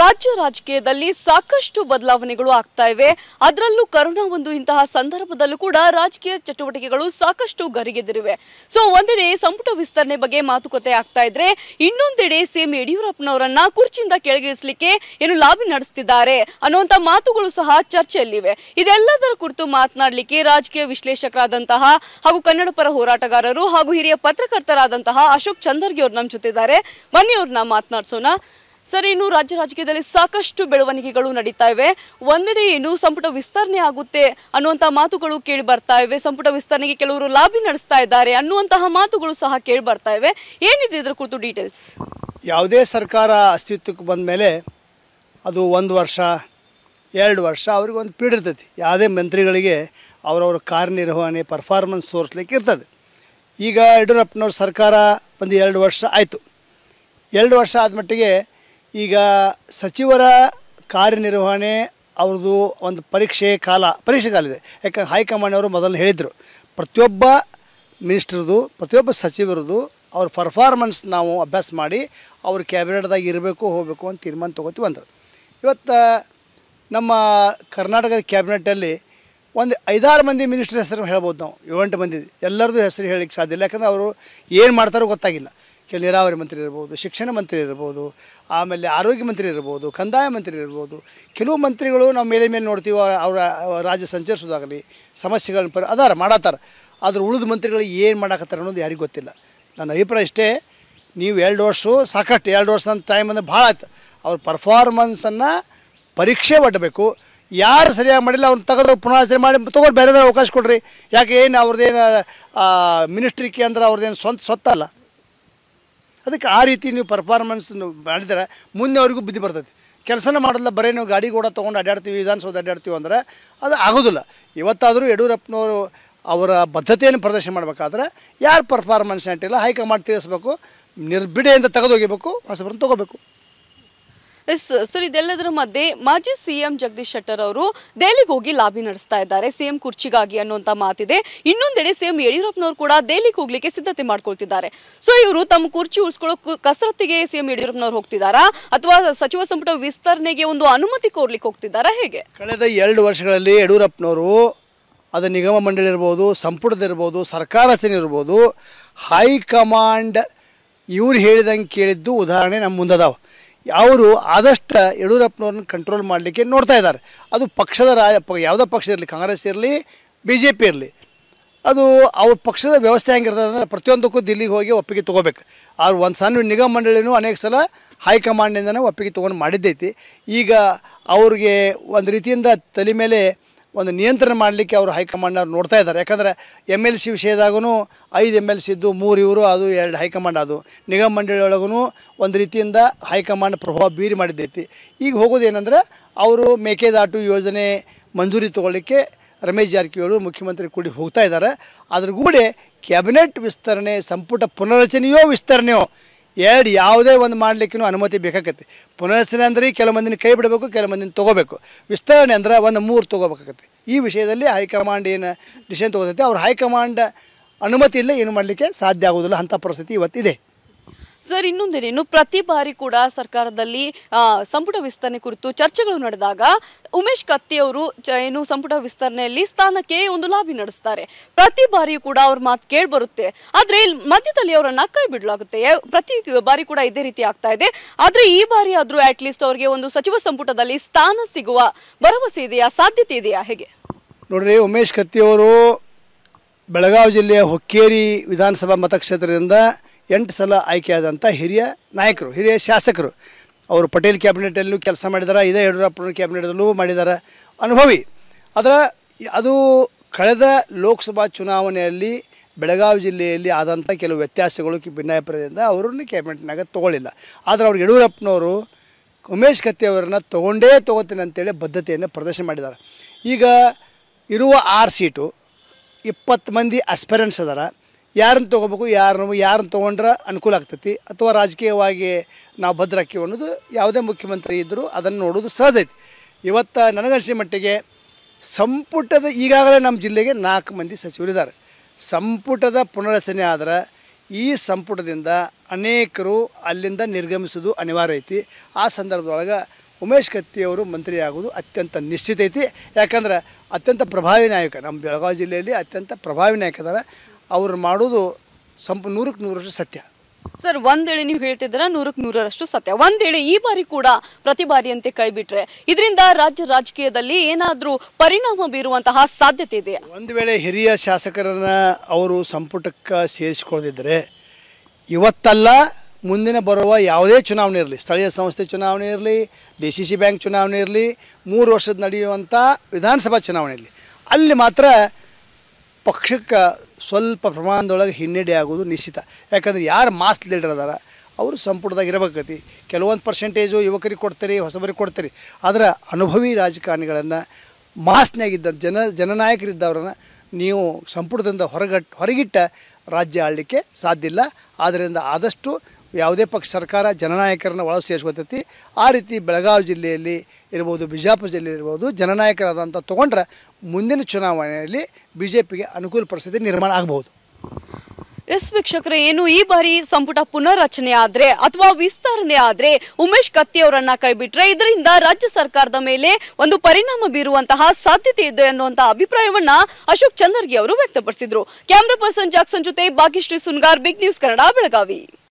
ರಾಜ್ಯ ರಾಜಕೀಯದಲ್ಲಿ ಸಾಕಷ್ಟು ಬದಲಾವಣೆಗಳು ಆಗ್ತಾ ಇವೆ ಅದರಲ್ಲೂ ಕರೋನಾ ಒಂದು ಇಂತಹ ಸಂದರ್ಭದಲ್ಲೂ ಕೂಡ ರಾಜಕೀಯ ಚಟುವಟಿಕೆಗಳು ಸಾಕಷ್ಟು ಗರಿಗೆದಿರಿವೆ ಸೊ ಒಂದೆಡೆ ಸಂಪುಟ ವಿಸ್ತರಣೆ ಬಗ್ಗೆ ಮಾತುಕತೆ ಆಗ್ತಾ ಇದ್ರೆ ಇನ್ನೊಂದೆಡೆ ಸಿಎಂ ಯಡಿಯೂರಪ್ಪನವರನ್ನ ಕುರ್ಚಿಯಿಂದ ಕೆಳಗಿಳಿಸಲಿಕ್ಕೆ ಏನು ಲಾಬಿ ನಡೆಸ್ತಿದ್ದಾರೆ ಅನ್ನುವಂಥ ಮಾತುಗಳು ಸಹ ಚರ್ಚೆಯಲ್ಲಿವೆ ಇದೆಲ್ಲದರ ಕುರಿತು ಮಾತನಾಡಲಿಕ್ಕೆ ರಾಜಕೀಯ ವಿಶ್ಲೇಷಕರಾದಂತಹ ಹಾಗೂ ಕನ್ನಡ ಪರ ಹೋರಾಟಗಾರರು ಹಾಗೂ ಹಿರಿಯ ಪತ್ರಕರ್ತರಾದಂತಹ ಅಶೋಕ್ ಚಂದರ್ಗಿ ಅವ್ರ ನಮ್ಮ ಜೊತೆ ಇದ್ದಾರೆ ಬನ್ನಿ ಅವ್ರನ್ನ ಮಾತನಾಡಿಸೋಣ ಸರಿ ಇನ್ನು ರಾಜ್ಯ ರಾಜಕೀಯದಲ್ಲಿ ಸಾಕಷ್ಟು ಬೆಳವಣಿಗೆಗಳು ನಡೀತಾ ಇವೆ ಒಂದೆಡೆ ಏನು ಸಂಪುಟ ವಿಸ್ತರಣೆ ಆಗುತ್ತೆ ಅನ್ನುವಂಥ ಮಾತುಗಳು ಕೇಳಿ ಬರ್ತಾ ಇವೆ ಸಂಪುಟ ವಿಸ್ತರಣೆಗೆ ಕೆಲವರು ಲಾಬಿ ನಡೆಸ್ತಾ ಇದ್ದಾರೆ ಅನ್ನುವಂತಹ ಮಾತುಗಳು ಸಹ ಕೇಳಿ ಬರ್ತಾ ಇವೆ ಏನಿದೆ ಇದರ ಕುರಿತು ಡೀಟೇಲ್ಸ್ ಯಾವುದೇ ಸರ್ಕಾರ ಅಸ್ತಿತ್ವಕ್ಕೆ ಬಂದ ಮೇಲೆ ಅದು ಒಂದು ವರ್ಷ ಎರಡು ವರ್ಷ ಅವ್ರಿಗೆ ಒಂದು ಪೀಡ್ ಇರ್ತೈತಿ ಯಾವುದೇ ಮಂತ್ರಿಗಳಿಗೆ ಅವರವ್ರ ಕಾರ್ಯನಿರ್ವಹಣೆ ಪರ್ಫಾರ್ಮೆನ್ಸ್ ತೋರಿಸ್ಲಿಕ್ಕೆ ಇರ್ತದೆ ಈಗ ಯಡಿಯೂರಪ್ಪನವ್ರ ಸರ್ಕಾರ ಒಂದು ಎರಡು ವರ್ಷ ಆಯಿತು ಎರಡು ವರ್ಷ ಆದ ಮಟ್ಟಿಗೆ ಈಗ ಸಚಿವರ ಕಾರ್ಯನಿರ್ವಹಣೆ ಅವ್ರದ್ದು ಒಂದು ಪರೀಕ್ಷೆ ಕಾಲ ಪರೀಕ್ಷೆ ಕಾಲ ಇದೆ ಯಾಕಂದ್ರೆ ಹೈಕಮಾಂಡ್ ಅವರು ಮೊದಲು ಹೇಳಿದರು ಪ್ರತಿಯೊಬ್ಬ ಮಿನಿಸ್ಟ್ರದು ಪ್ರತಿಯೊಬ್ಬ ಸಚಿವರದು ಅವ್ರ ಪರ್ಫಾರ್ಮೆನ್ಸ್ ನಾವು ಅಭ್ಯಾಸ ಮಾಡಿ ಅವ್ರ ಕ್ಯಾಬಿನೆಟ್ದಾಗ ಇರಬೇಕು ಹೋಗಬೇಕು ಅಂತ ತೀರ್ಮಾನ ತೊಗೋತೀವಿ ಅಂದರು ಇವತ್ತು ನಮ್ಮ ಕರ್ನಾಟಕದ ಕ್ಯಾಬಿನೆಟಲ್ಲಿ ಒಂದು ಐದಾರು ಮಂದಿ ಮಿನಿಸ್ಟ್ರ್ ಹೆಸರು ಹೇಳ್ಬೋದು ನಾವು ಏಳೆಂಟು ಮಂದಿ ಎಲ್ಲರದ್ದು ಹೆಸರು ಹೇಳಲಿಕ್ಕೆ ಸಾಧ್ಯ ಇಲ್ಲ ಯಾಕಂದರೆ ಅವರು ಏನು ಮಾಡ್ತಾರೋ ಗೊತ್ತಾಗಿಲ್ಲ ಕೆಲ ನೀರಾವರಿ ಮಂತ್ರಿ ಇರ್ಬೋದು ಶಿಕ್ಷಣ ಮಂತ್ರಿ ಇರ್ಬೋದು ಆಮೇಲೆ ಆರೋಗ್ಯ ಮಂತ್ರಿ ಇರ್ಬೋದು ಕಂದಾಯ ಮಂತ್ರಿ ಇರ್ಬೋದು ಕೆಲವು ಮಂತ್ರಿಗಳು ನಾವು ಮೇಲೆ ಮೇಲೆ ನೋಡ್ತೀವಿ ಅವರ ರಾಜ್ಯ ಸಂಚರಿಸೋದಾಗಲಿ ಸಮಸ್ಯೆಗಳನ್ನ ಪರಿ ಅದಾರ ಮಾಡತ್ತಾರ ಆದ್ರೆ ಉಳಿದ ಮಂತ್ರಿಗಳು ಏನು ಮಾಡಾಕತ್ತಾರ ಅನ್ನೋದು ಯಾರಿಗೂ ಗೊತ್ತಿಲ್ಲ ನನ್ನ ಅಭಿಪ್ರಾಯ ಇಷ್ಟೇ ನೀವು ಎರಡು ವರ್ಷ ಸಾಕಷ್ಟು ಎರಡು ವರ್ಷ ಅಂತ ಟೈಮ್ ಅಂದರೆ ಭಾಳ ಆಯ್ತು ಅವ್ರ ಪರ್ಫಾರ್ಮೆನ್ಸನ್ನು ಪರೀಕ್ಷೆ ಒಡ್ಡಬೇಕು ಯಾರು ಸರಿಯಾಗಿ ಮಾಡಿಲ್ಲ ಅವ್ರನ್ನ ತೆಗೆದು ಪುನರಾಚನೆ ಮಾಡಿ ತೊಗೊಂಡು ಬೇರೆ ಅವಕಾಶ ಕೊಡ್ರಿ ಯಾಕೆ ಏನು ಅವ್ರದ್ದೇನು ಕೇಂದ್ರ ಅಂದ್ರೆ ಅವ್ರದ್ದೇನು ಸ್ವಂತ ಸ್ವತ್ತಲ್ಲ ಅದಕ್ಕೆ ಆ ರೀತಿ ನೀವು ಪರ್ಫಾರ್ಮೆನ್ಸ್ ಮಾಡಿದರೆ ಮುಂದೆ ಅವ್ರಿಗೂ ಬುದ್ಧಿ ಬರ್ತೈತಿ ಕೆಲಸನ ಮಾಡಲ್ಲ ಬರೀ ನೀವು ಗಾಡಿ ಕೂಡ ತೊಗೊಂಡು ಅಡ್ಡಾಡ್ತೀವಿ ವಿಧಾನಸೌಧ ಅಡ್ಡಾಡ್ತೀವಿ ಅಂದರೆ ಅದು ಆಗೋದಿಲ್ಲ ಇವತ್ತಾದರೂ ಯಡಿಯೂರಪ್ಪನವರು ಅವರ ಬದ್ಧತೆಯನ್ನು ಪ್ರದರ್ಶನ ಮಾಡಬೇಕಾದ್ರೆ ಯಾರು ಪರ್ಫಾರ್ಮೆನ್ಸ್ ಅಂಟಿಲ್ಲ ಹೈಕಮಾಂಡ್ ತಿಳಿಸ್ಬೇಕು ನಿರ್ಬಿಡೆಯಿಂದ ತೆಗೆದೋಗಿಬೇಕು ಹೊಸಬರನ್ನು ತೊಗೋಬೇಕು ಸರ್ ಇದೆಲ್ಲದರ ಮಧ್ಯೆ ಮಾಜಿ ಸಿಎಂ ಜಗದೀಶ್ ಶೆಟ್ಟರ್ ಅವರು ದೆಹಲಿಗೆ ಹೋಗಿ ಲಾಬಿ ನಡೆಸ್ತಾ ಇದ್ದಾರೆ ಸಿಎಂ ಕುರ್ಚಿಗಾಗಿ ಅನ್ನುವಂಥ ಮಾತಿದೆ ಇನ್ನೊಂದೆಡೆ ಸಿಎಂ ಯಡಿಯೂರಪ್ಪನವರು ಕೂಡ ದೆಹಲಿಗೆ ಹೋಗ್ಲಿಕ್ಕೆ ಸಿದ್ಧತೆ ಮಾಡ್ಕೊಳ್ತಿದ್ದಾರೆ ಸೊ ಇವರು ತಮ್ಮ ಕುರ್ಚಿ ಉಳಿಸ್ಕೊಳ್ಳೋ ಕಸರತ್ತಿಗೆ ಸಿಎಂ ಯಡಿಯೂರಪ್ಪನವರು ಹೋಗ್ತಿದ್ದಾರಾ ಅಥವಾ ಸಚಿವ ಸಂಪುಟ ವಿಸ್ತರಣೆಗೆ ಒಂದು ಅನುಮತಿ ಕೋರ್ಲಿಕ್ಕೆ ಹೋಗ್ತಿದ್ದಾರಾ ಹೇಗೆ ಕಳೆದ ಎರಡು ವರ್ಷಗಳಲ್ಲಿ ಯಡಿಯೂರಪ್ಪನವರು ಅದು ನಿಗಮ ಮಂಡಳಿ ಇರ್ಬೋದು ಸಂಪುಟದಿರ್ಬೋದು ಸರ್ಕಾರ ಇರಬಹುದು ಹೈಕಮಾಂಡ್ ಇವ್ರು ಹೇಳಿದಂಗೆ ಕೇಳಿದ್ದು ಉದಾಹರಣೆ ನಮ್ಮ ಮುಂದದಾವೆ ಅವರು ಆದಷ್ಟು ಯಡಿಯೂರಪ್ಪನವ್ರನ್ನ ಕಂಟ್ರೋಲ್ ಮಾಡಲಿಕ್ಕೆ ನೋಡ್ತಾ ಇದ್ದಾರೆ ಅದು ಪಕ್ಷದ ರಾಜ ಯಾವುದೇ ಪಕ್ಷ ಇರಲಿ ಕಾಂಗ್ರೆಸ್ ಇರಲಿ ಬಿ ಜೆ ಪಿ ಇರಲಿ ಅದು ಅವ್ರ ಪಕ್ಷದ ವ್ಯವಸ್ಥೆ ಹೆಂಗಿರ್ತದೆ ಅಂದರೆ ಪ್ರತಿಯೊಂದಕ್ಕೂ ದಿಲ್ಲಿಗೆ ಹೋಗಿ ಒಪ್ಪಿಗೆ ತೊಗೋಬೇಕು ಅವ್ರು ಒಂದು ಸಣ್ಣ ನಿಗಮ ಮಂಡಳಿನೂ ಅನೇಕ ಸಲ ಹೈಕಮಾಂಡ್ನಿಂದನೇ ಒಪ್ಪಿಗೆ ತೊಗೊಂಡು ಮಾಡಿದ್ದೈತಿ ಈಗ ಅವ್ರಿಗೆ ಒಂದು ರೀತಿಯಿಂದ ತಲೆ ಮೇಲೆ ಒಂದು ನಿಯಂತ್ರಣ ಮಾಡಲಿಕ್ಕೆ ಅವರು ಅವ್ರು ನೋಡ್ತಾ ಇದ್ದಾರೆ ಯಾಕಂದರೆ ಎಮ್ ಎಲ್ ಸಿ ವಿಷಯದಾಗೂ ಐದು ಎಮ್ ಎಲ್ ಸಿ ಇದ್ದು ಮೂರು ಇವರು ಅದು ಎರಡು ಹೈಕಮಾಂಡ್ ಅದು ನಿಗಮ ಮಂಡಳಿಯೊಳಗೂ ಒಂದು ರೀತಿಯಿಂದ ಹೈಕಮಾಂಡ್ ಪ್ರಭಾವ ಬೀರಿ ಮಾಡಿದ್ದೈತಿ ಈಗ ಹೋಗೋದೇನೆಂದರೆ ಅವರು ಮೇಕೆದಾಟು ಯೋಜನೆ ಮಂಜೂರಿ ತೊಗೊಳ್ಳಿಕ್ಕೆ ರಮೇಶ್ ಜಾರಕಿಹೊಳಿ ಮುಖ್ಯಮಂತ್ರಿ ಕೂಡಿ ಹೋಗ್ತಾ ಇದ್ದಾರೆ ಅದ್ರ ಕೂಡ ಕ್ಯಾಬಿನೆಟ್ ವಿಸ್ತರಣೆ ಸಂಪುಟ ಪುನರ್ರಚನೆಯೋ ವಿಸ್ತರಣೆಯೋ ಎರಡು ಯಾವುದೇ ಒಂದು ಮಾಡಲಿಕ್ಕೂ ಅನುಮತಿ ಬೇಕಾಗತ್ತೆ ಪುನರ್ಸನೆ ಅಂದರೆ ಕೆಲವು ಮಂದಿನ ಕೈ ಬಿಡಬೇಕು ಕೆಲವು ಮಂದಿನ ತೊಗೋಬೇಕು ವಿಸ್ತರಣೆ ಅಂದ್ರೆ ಒಂದು ಮೂರು ತೊಗೋಬೇಕಾಗತ್ತೆ ಈ ವಿಷಯದಲ್ಲಿ ಹೈಕಮಾಂಡ್ ಏನು ಡಿಸಿಷನ್ ತೊಗೋತೈತೆ ಅವ್ರ ಹೈಕಮಾಂಡ್ ಅನುಮತಿ ಇಲ್ಲ ಏನು ಮಾಡಲಿಕ್ಕೆ ಸಾಧ್ಯ ಆಗೋದಿಲ್ಲ ಅಂಥ ಪರಿಸ್ಥಿತಿ ಇವತ್ತಿದೆ ಸರ್ ಇನ್ನೊಂದೇನೇನು ಪ್ರತಿ ಬಾರಿ ಕೂಡ ಸರ್ಕಾರದಲ್ಲಿ ಸಂಪುಟ ವಿಸ್ತರಣೆ ಕುರಿತು ಚರ್ಚೆಗಳು ನಡೆದಾಗ ಉಮೇಶ್ ಕತ್ತಿ ಅವರು ಏನು ಸಂಪುಟ ವಿಸ್ತರಣೆಯಲ್ಲಿ ಸ್ಥಾನಕ್ಕೆ ಒಂದು ಲಾಭಿ ನಡೆಸ್ತಾರೆ ಪ್ರತಿ ಬಾರಿಯೂ ಕೂಡ ಅವ್ರ ಮಾತು ಕೇಳಿ ಬರುತ್ತೆ ಆದರೆ ಮಧ್ಯದಲ್ಲಿ ಅವರನ್ನು ಕೈ ಬಿಡಲಾಗುತ್ತೆ ಪ್ರತಿ ಬಾರಿ ಕೂಡ ಇದೇ ರೀತಿ ಆಗ್ತಾ ಇದೆ ಆದರೆ ಈ ಬಾರಿ ಆದರೂ ಅಟ್ ಲೀಸ್ಟ್ ಅವರಿಗೆ ಒಂದು ಸಚಿವ ಸಂಪುಟದಲ್ಲಿ ಸ್ಥಾನ ಸಿಗುವ ಭರವಸೆ ಇದೆಯಾ ಸಾಧ್ಯತೆ ಇದೆಯಾ ಹೇಗೆ ನೋಡ್ರಿ ಉಮೇಶ್ ಕತ್ತಿ ಅವರು ಬೆಳಗಾವಿ ಜಿಲ್ಲೆಯ ಹೊಕ್ಕೇರಿ ವಿಧಾನಸಭಾ ಮತಕ್ಷೇತ್ರದಿಂದ ಎಂಟು ಸಲ ಆಯ್ಕೆಯಾದಂಥ ಹಿರಿಯ ನಾಯಕರು ಹಿರಿಯ ಶಾಸಕರು ಅವರು ಪಟೇಲ್ ಕ್ಯಾಬಿನೆಟಲ್ಲೂ ಕೆಲಸ ಮಾಡಿದ್ದಾರೆ ಇದೇ ಯಡಿಯೂರಪ್ಪನ ಕ್ಯಾಬಿನೆಟಲ್ಲೂ ಮಾಡಿದ್ದಾರೆ ಅನುಭವಿ ಅದರ ಅದು ಕಳೆದ ಲೋಕಸಭಾ ಚುನಾವಣೆಯಲ್ಲಿ ಬೆಳಗಾವಿ ಜಿಲ್ಲೆಯಲ್ಲಿ ಆದಂಥ ಕೆಲವು ವ್ಯತ್ಯಾಸಗಳು ಭಿನ್ನಾಭಿಪ್ರಾಯದಿಂದ ಅವರನ್ನು ಕ್ಯಾಬಿನೆಟ್ನಾಗ ತಗೊಳ್ಳಿಲ್ಲ ಆದರೆ ಅವರು ಯಡಿಯೂರಪ್ಪನವರು ಉಮೇಶ್ ಕತ್ತೆಯವರನ್ನ ತೊಗೊಂಡೇ ತೊಗೋತೇನೆ ಅಂತೇಳಿ ಬದ್ಧತೆಯನ್ನು ಪ್ರದರ್ಶನ ಮಾಡಿದ್ದಾರೆ ಈಗ ಇರುವ ಆರು ಸೀಟು ಇಪ್ಪತ್ತು ಮಂದಿ ಅಸ್ಪೆರೆಂಟ್ಸ್ ಅದಾರ ಯಾರನ್ನು ತೊಗೋಬೇಕು ಯಾರನ್ನು ಯಾರನ್ನು ತೊಗೊಂಡ್ರೆ ಅನುಕೂಲ ಆಗ್ತೈತಿ ಅಥವಾ ರಾಜಕೀಯವಾಗಿ ನಾವು ಭದ್ರಾಕೀವಿ ಅನ್ನೋದು ಯಾವುದೇ ಮುಖ್ಯಮಂತ್ರಿ ಇದ್ದರೂ ಅದನ್ನು ನೋಡೋದು ಸಹಜ ಐತಿ ಇವತ್ತು ನನಗನ್ಸಿದ ಮಟ್ಟಿಗೆ ಸಂಪುಟದ ಈಗಾಗಲೇ ನಮ್ಮ ಜಿಲ್ಲೆಗೆ ನಾಲ್ಕು ಮಂದಿ ಸಚಿವರಿದ್ದಾರೆ ಸಂಪುಟದ ಪುನರ್ರಚನೆ ಆದ್ರೆ ಈ ಸಂಪುಟದಿಂದ ಅನೇಕರು ಅಲ್ಲಿಂದ ನಿರ್ಗಮಿಸೋದು ಅನಿವಾರ್ಯ ಐತಿ ಆ ಸಂದರ್ಭದೊಳಗೆ ಉಮೇಶ್ ಕತ್ತಿಯವರು ಮಂತ್ರಿ ಆಗೋದು ಅತ್ಯಂತ ನಿಶ್ಚಿತ ಐತಿ ಯಾಕಂದ್ರೆ ಅತ್ಯಂತ ಪ್ರಭಾವಿ ನಾಯಕ ನಮ್ಮ ಬೆಳಗಾವಿ ಜಿಲ್ಲೆಯಲ್ಲಿ ಅತ್ಯಂತ ಪ್ರಭಾವಿ ನಾಯಕ ಇದ್ದಾರೆ ಅವ್ರು ಮಾಡೋದು ಸಂಪ್ ನೂರಕ್ಕೆ ನೂರರಷ್ಟು ಸತ್ಯ ಸರ್ ಒಂದೇಳೆ ನೀವು ಹೇಳ್ತಿದ್ದೀರ ನೂರಕ್ಕೆ ನೂರರಷ್ಟು ಸತ್ಯ ಒಂದೇಳೆ ಈ ಬಾರಿ ಕೂಡ ಪ್ರತಿ ಬಾರಿಯಂತೆ ಕೈ ಇದರಿಂದ ರಾಜ್ಯ ರಾಜಕೀಯದಲ್ಲಿ ಏನಾದರೂ ಪರಿಣಾಮ ಬೀರುವಂತಹ ಸಾಧ್ಯತೆ ಇದೆ ಒಂದು ವೇಳೆ ಹಿರಿಯ ಶಾಸಕರನ್ನ ಅವರು ಸಂಪುಟಕ್ಕೆ ಸೇರಿಸಿಕೊಳ್ಳದಿದ್ದರೆ ಇವತ್ತಲ್ಲ ಮುಂದಿನ ಬರುವ ಯಾವುದೇ ಚುನಾವಣೆ ಇರಲಿ ಸ್ಥಳೀಯ ಸಂಸ್ಥೆ ಚುನಾವಣೆ ಇರಲಿ ಡಿ ಸಿ ಸಿ ಬ್ಯಾಂಕ್ ಚುನಾವಣೆ ಇರಲಿ ಮೂರು ವರ್ಷದ ನಡೆಯುವಂಥ ವಿಧಾನಸಭಾ ಚುನಾವಣೆ ಇರಲಿ ಅಲ್ಲಿ ಮಾತ್ರ ಪಕ್ಷಕ್ಕೆ ಸ್ವಲ್ಪ ಪ್ರಮಾಣದೊಳಗೆ ಹಿನ್ನಡೆ ಆಗೋದು ನಿಶ್ಚಿತ ಯಾಕಂದರೆ ಯಾರು ಮಾಸ್ಕ್ ಲೀಡರ್ ಅದಾರ ಅವರು ಸಂಪುಟದಾಗ ಇರಬೇಕತಿ ಕೆಲವೊಂದು ಪರ್ಸೆಂಟೇಜು ಯುವಕರಿಗೆ ಕೊಡ್ತಾರೆ ಹೊಸಬರಿಗೆ ಕೊಡ್ತೀರಿ ಆದರೆ ಅನುಭವಿ ರಾಜಕಾರಣಿಗಳನ್ನು ಮಾಸ್ನಾಗಿದ್ದ ಜನ ಜನನಾಯಕರಿದ್ದವ್ರನ್ನ ನೀವು ಸಂಪುಟದಿಂದ ಹೊರಗಟ್ ಹೊರಗಿಟ್ಟ ರಾಜ್ಯ ಆಳಲಿಕ್ಕೆ ಸಾಧ್ಯ ಇಲ್ಲ ಆದ್ದರಿಂದ ಆದಷ್ಟು ಯಾವುದೇ ಪಕ್ಷ ಸರ್ಕಾರ ಜನನಾಯಕರನ್ನ ಒಳ ಸೇರಿಸ್ಕೊತೈತಿ ಆ ರೀತಿ ಬೆಳಗಾವಿ ಜಿಲ್ಲೆಯಲ್ಲಿ ಇರ್ಬೋದು ಬಿಜಾಪುರ ಜಿಲ್ಲೆಯಲ್ಲಿ ಇರ್ಬೋದು ಜನನಾಯಕರಾದಂಥ ತೊಗೊಂಡ್ರೆ ಮುಂದಿನ ಚುನಾವಣೆಯಲ್ಲಿ ಬಿ ಜೆ ಪಿಗೆ ಅನುಕೂಲ ಪರಿಸ್ಥಿತಿ ನಿರ್ಮಾಣ ಆಗಬಹುದು ಎಸ್ ವೀಕ್ಷಕರೇ ಏನು ಈ ಬಾರಿ ಸಂಪುಟ ಪುನರ್ರಚನೆ ಆದ್ರೆ ಅಥವಾ ವಿಸ್ತರಣೆ ಆದ್ರೆ ಉಮೇಶ್ ಕತ್ತಿ ಅವರನ್ನ ಕೈಬಿಟ್ರೆ ಇದರಿಂದ ರಾಜ್ಯ ಸರ್ಕಾರದ ಮೇಲೆ ಒಂದು ಪರಿಣಾಮ ಬೀರುವಂತಹ ಸಾಧ್ಯತೆ ಇದೆ ಅನ್ನುವಂತಹ ಅಭಿಪ್ರಾಯವನ್ನ ಅಶೋಕ್ ಚಂದರ್ಗಿ ಅವರು ವ್ಯಕ್ತಪಡಿಸಿದ್ರು ಕ್ಯಾಮ್ರಾ ಪರ್ಸನ್ ಜಾಕ್ಸನ್ ಜೊತೆ ಭಾಗ್ಯಶ್ರೀ ಸುನ್ಗಾರ್ ಬಿಗ್ ನ್ಯೂಸ್ ಕನ್ನಡ ಬೆಳಗಾವಿ